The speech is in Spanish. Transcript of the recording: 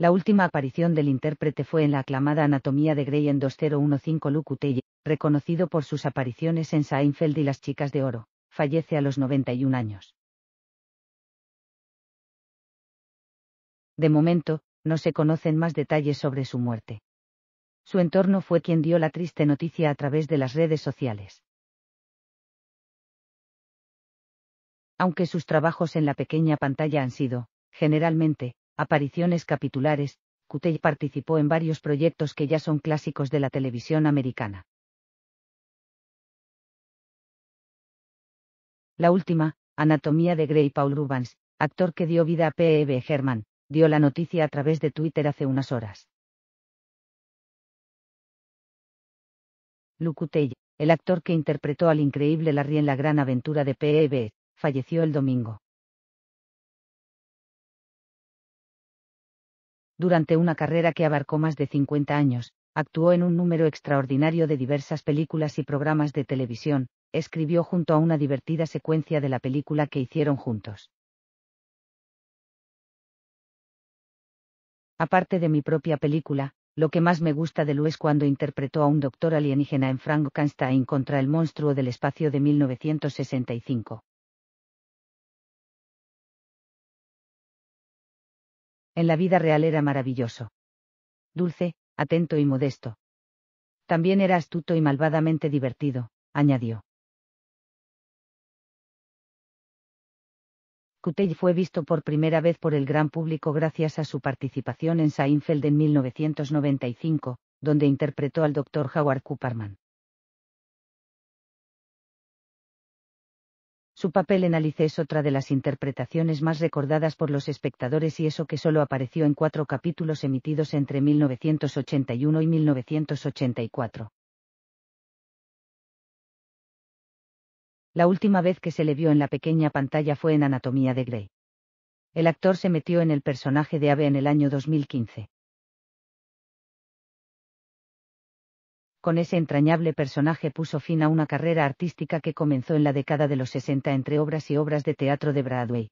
La última aparición del intérprete fue en la aclamada Anatomía de Grey en 2015 Lucutelle, reconocido por sus apariciones en Seinfeld y Las Chicas de Oro. Fallece a los 91 años. De momento, no se conocen más detalles sobre su muerte. Su entorno fue quien dio la triste noticia a través de las redes sociales. Aunque sus trabajos en la pequeña pantalla han sido, generalmente, apariciones capitulares, Cutey participó en varios proyectos que ya son clásicos de la televisión americana. La última, Anatomía de Grey Paul Rubens, actor que dio vida a P.E.B. Herman, dio la noticia a través de Twitter hace unas horas. Lucutey, el actor que interpretó al increíble Larry en la gran aventura de P.E.B., falleció el domingo. Durante una carrera que abarcó más de 50 años, actuó en un número extraordinario de diversas películas y programas de televisión, escribió junto a una divertida secuencia de la película que hicieron juntos. Aparte de mi propia película, lo que más me gusta de Luis es cuando interpretó a un doctor alienígena en Frankenstein contra el monstruo del espacio de 1965. En la vida real era maravilloso. Dulce, atento y modesto. También era astuto y malvadamente divertido, añadió. Kutey fue visto por primera vez por el gran público gracias a su participación en Seinfeld en 1995, donde interpretó al doctor Howard Cooperman. Su papel en Alice es otra de las interpretaciones más recordadas por los espectadores y eso que solo apareció en cuatro capítulos emitidos entre 1981 y 1984. La última vez que se le vio en la pequeña pantalla fue en Anatomía de Grey. El actor se metió en el personaje de Ave en el año 2015. con ese entrañable personaje puso fin a una carrera artística que comenzó en la década de los 60 entre obras y obras de teatro de Broadway.